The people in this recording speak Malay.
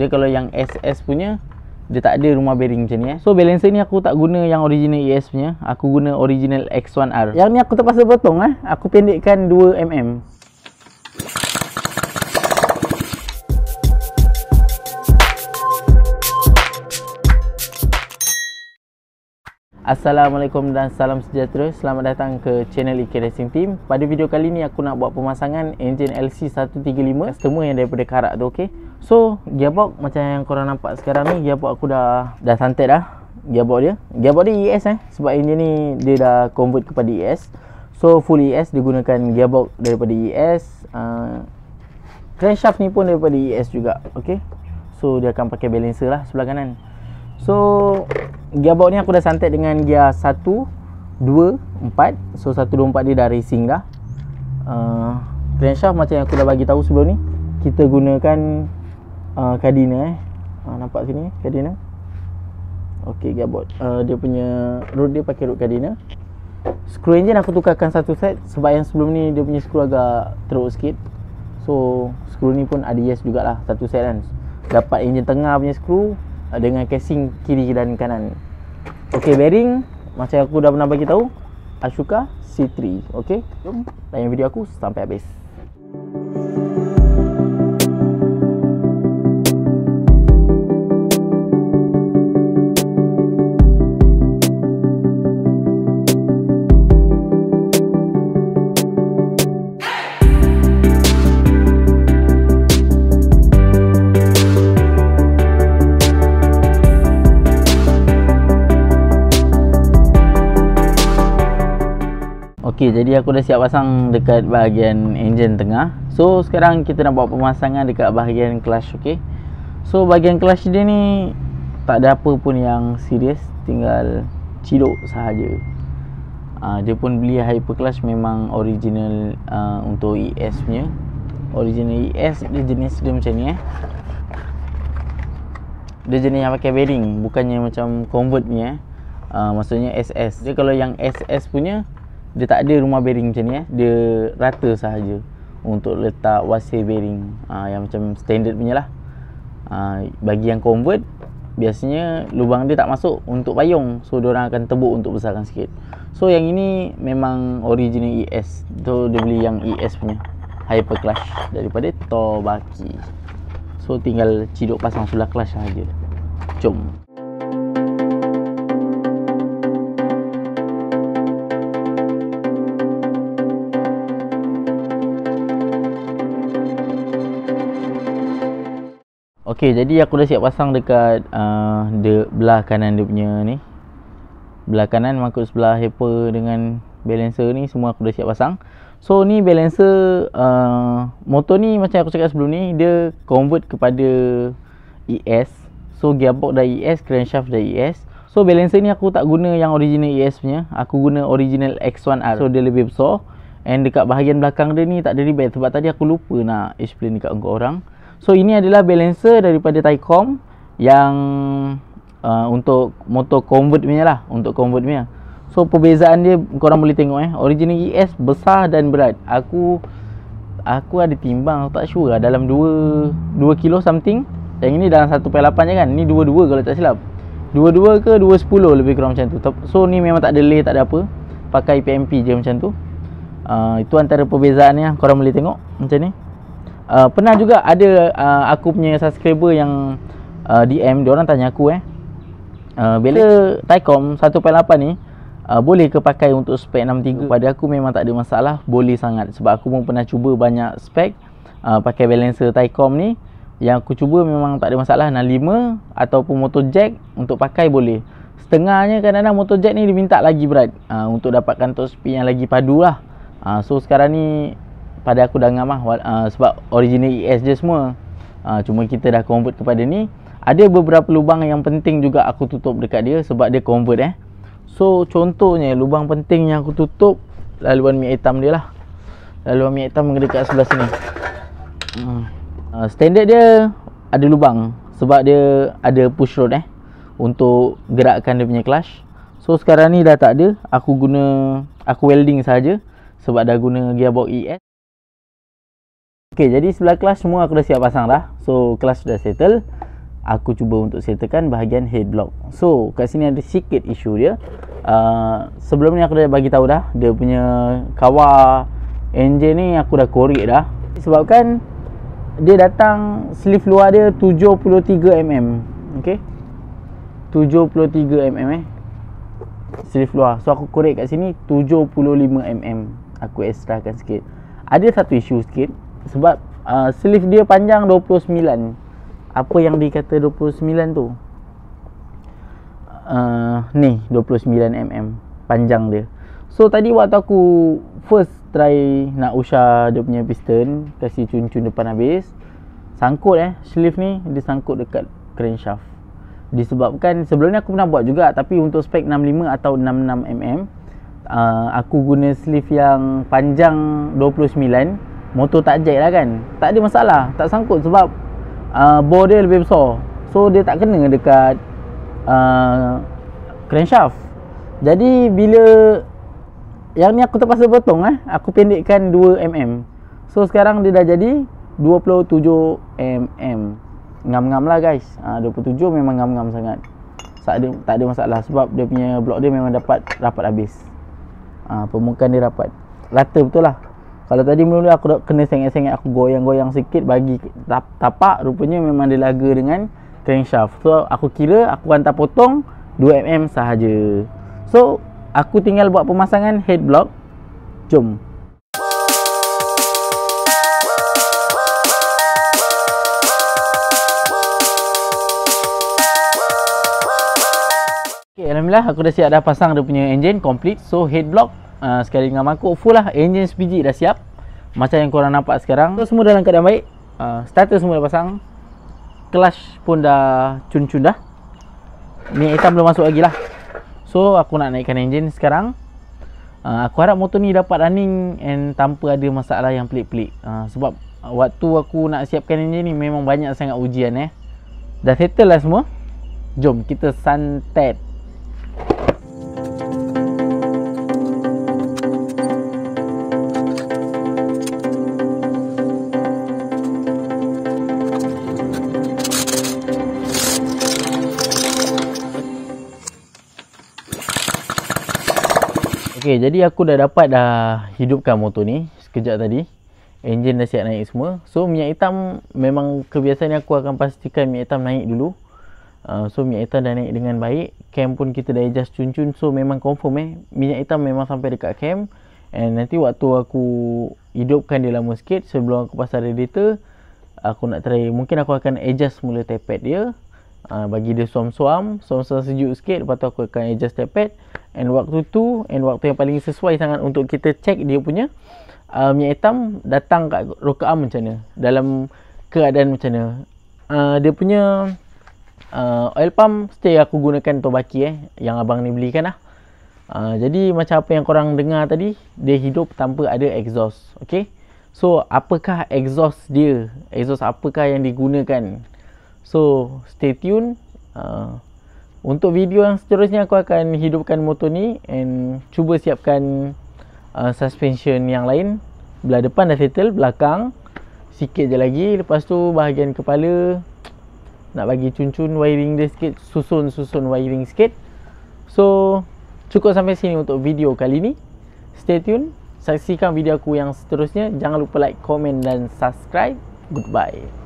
dia kalau yang SS punya dia tak ada rumah bearing macam ni eh. So balancer ni aku tak guna yang original ES punya. Aku guna original X1R. Yang ni aku terpaksa potong eh. Aku pendekkan 2mm. Assalamualaikum dan salam sejahtera. Selamat datang ke channel IK Racing Team. Pada video kali ni aku nak buat pemasangan engine LC135 customer yang daripada Karak tu okey. So gearbox macam yang korang nampak sekarang ni Gearbox aku dah dah santai dah Gearbox dia Gearbox dia ES eh Sebab ini ni dia dah convert kepada ES So full ES dia gunakan gearbox daripada ES uh, ah, Crankshaft ni pun daripada ES juga Okay So dia akan pakai balancer lah sebelah kanan So gearbox ni aku dah santai dengan gear 1 dua empat So satu dua empat dia dah racing dah uh, Crankshaft macam yang aku dah bagi tahu sebelum ni kita gunakan uh, Kadina eh. Uh, nampak sini Kadina. Okey gearbox. Uh, ah, dia punya road dia pakai road Kadina. Screw engine aku tukarkan satu set sebab yang sebelum ni dia punya screw agak teruk sikit. So screw ni pun ada yes jugaklah satu set kan. Dapat engine tengah punya screw uh, dengan casing kiri dan kanan. Okey bearing macam aku dah pernah bagi tahu Ashoka C3. Okey. Jom tayang video aku sampai habis. Okey, jadi aku dah siap pasang dekat bahagian enjin tengah. So, sekarang kita nak buat pemasangan dekat bahagian clutch, okey. So, bahagian clutch dia ni tak ada apa pun yang serius, tinggal ciduk sahaja. Uh, dia pun beli hyper clutch memang original uh, untuk ES punya. Original ES dia jenis dia macam ni eh. Dia jenis yang pakai bearing, bukannya macam convert ni eh. Uh, maksudnya SS. Jadi kalau yang SS punya dia tak ada rumah bearing macam ni eh. Dia rata sahaja untuk letak wasir bearing uh, yang macam standard punya lah. Uh, bagi yang convert biasanya lubang dia tak masuk untuk payung. So orang akan tebuk untuk besarkan sikit. So yang ini memang original ES. So dia beli yang ES punya. Hyper clutch daripada Tobaki. So tinggal ciduk pasang sulah clutch sahaja. Jom. Okey, jadi aku dah siap pasang dekat uh, the belah kanan dia punya ni. Belah kanan maksud sebelah helper dengan balancer ni semua aku dah siap pasang. So ni balancer uh, motor ni macam aku cakap sebelum ni dia convert kepada ES. So gearbox dah ES, crankshaft dah ES. So balancer ni aku tak guna yang original ES punya. Aku guna original X1R. So dia lebih besar. And dekat bahagian belakang dia ni tak ada ribet sebab tadi aku lupa nak explain dekat orang. -orang. So ini adalah balancer daripada Taicom yang uh, untuk motor convert punya lah, untuk convert punya. So perbezaan dia korang boleh tengok eh. Original ES besar dan berat. Aku aku ada timbang aku tak sure lah dalam 2 2 kilo something. Yang ini dalam 1.8 je kan. Ni 2.2 kalau tak silap. 2.2 ke 2.10 lebih kurang macam tu. So ni memang tak ada leh tak ada apa. Pakai PMP je macam tu. Uh, itu antara perbezaannya korang boleh tengok macam ni uh, pernah juga ada uh, aku punya subscriber yang uh, DM dia orang tanya aku eh. Uh, bila Taikom 1.8 ni Uh, boleh ke pakai untuk spek 63 pada aku memang tak ada masalah boleh sangat sebab aku pun pernah cuba banyak spek uh, pakai balancer Taikom ni yang aku cuba memang tak ada masalah 65 ataupun motor jack untuk pakai boleh setengahnya kadang-kadang motor jack ni diminta lagi berat uh, untuk dapatkan top speed yang lagi padu lah uh, so sekarang ni pada aku dah ngam lah uh, sebab original ES je semua uh, cuma kita dah convert kepada ni ada beberapa lubang yang penting juga aku tutup dekat dia sebab dia convert eh so contohnya lubang penting yang aku tutup laluan mi hitam dia lah laluan mi hitam dekat sebelah sini uh, standard dia ada lubang sebab dia ada push rod eh untuk gerakkan dia punya clutch so sekarang ni dah tak ada aku guna aku welding saja sebab dah guna gearbox ES Okay, jadi sebelah kelas semua aku dah siap pasang dah. So, kelas sudah settle. Aku cuba untuk settlekan bahagian head block. So, kat sini ada sikit isu dia. Uh, sebelum ni aku dah bagi tahu dah, dia punya kawar engine ni aku dah korek dah. Sebabkan dia datang sleeve luar dia 73 mm. Okey. 73 mm eh. Sleeve luar. So, aku korek kat sini 75 mm. Aku extrakan sikit. Ada satu isu sikit sebab uh, sleeve dia panjang 29 apa yang dikata 29 tu uh, ni 29 mm panjang dia so tadi waktu aku first try nak usah dia punya piston kasih cun-cun depan habis sangkut eh sleeve ni dia sangkut dekat crankshaft disebabkan sebelum ni aku pernah buat juga tapi untuk spek 65 atau 66 mm uh, aku guna sleeve yang panjang 29 mm motor tak jack lah kan tak ada masalah tak sangkut sebab uh, bore dia lebih besar so dia tak kena dekat uh, crankshaft jadi bila yang ni aku terpaksa potong eh aku pendekkan 2mm so sekarang dia dah jadi 27mm ngam-ngam lah guys ah, uh, 27 memang ngam-ngam sangat tak ada, tak ada masalah sebab dia punya blok dia memang dapat rapat habis uh, permukaan dia rapat rata betul lah kalau tadi mula aku dah kena sengit-sengit aku goyang-goyang sikit bagi tapak rupanya memang dia laga dengan crankshaft. So aku kira aku hantar potong 2mm sahaja. So aku tinggal buat pemasangan head block. Jom. Okay, Alhamdulillah aku dah siap dah pasang dia punya engine complete. So head block Ah, sekali dengan mangkuk full lah Engine sebiji dah siap Macam yang korang nampak sekarang so, Semua dalam keadaan baik uh, Starter semua dah pasang Clutch pun dah cun-cun dah Ni hitam belum masuk lagi lah So aku nak naikkan engine sekarang uh, Aku harap motor ni dapat running And tanpa ada masalah yang pelik-pelik uh, Sebab waktu aku nak siapkan engine ni Memang banyak sangat ujian eh Dah settle lah semua Jom kita santet Okey, jadi aku dah dapat dah hidupkan motor ni sekejap tadi. Enjin dah siap naik semua. So minyak hitam memang kebiasaan aku akan pastikan minyak hitam naik dulu. Uh, so minyak hitam dah naik dengan baik. Cam pun kita dah adjust cun-cun. So memang confirm eh. Minyak hitam memang sampai dekat cam. And nanti waktu aku hidupkan dia lama sikit sebelum aku pasang radiator. Aku nak try. Mungkin aku akan adjust mula tepet dia ha, bagi dia suam-suam, suam-suam sejuk sikit lepas tu aku akan adjust tapet and waktu tu and waktu yang paling sesuai sangat untuk kita check dia punya uh, minyak hitam datang kat rokaan macam mana dalam keadaan macam mana uh, dia punya uh, oil pump stay aku gunakan tobaki eh yang abang ni belikan lah uh, jadi macam apa yang korang dengar tadi dia hidup tanpa ada exhaust okay? so apakah exhaust dia exhaust apakah yang digunakan So stay tune uh, Untuk video yang seterusnya aku akan hidupkan motor ni And cuba siapkan uh, suspension yang lain Belah depan dah settle, belakang Sikit je lagi, lepas tu bahagian kepala Nak bagi cun-cun wiring dia sikit, susun-susun wiring sikit So cukup sampai sini untuk video kali ni Stay tune, saksikan video aku yang seterusnya Jangan lupa like, komen dan subscribe Goodbye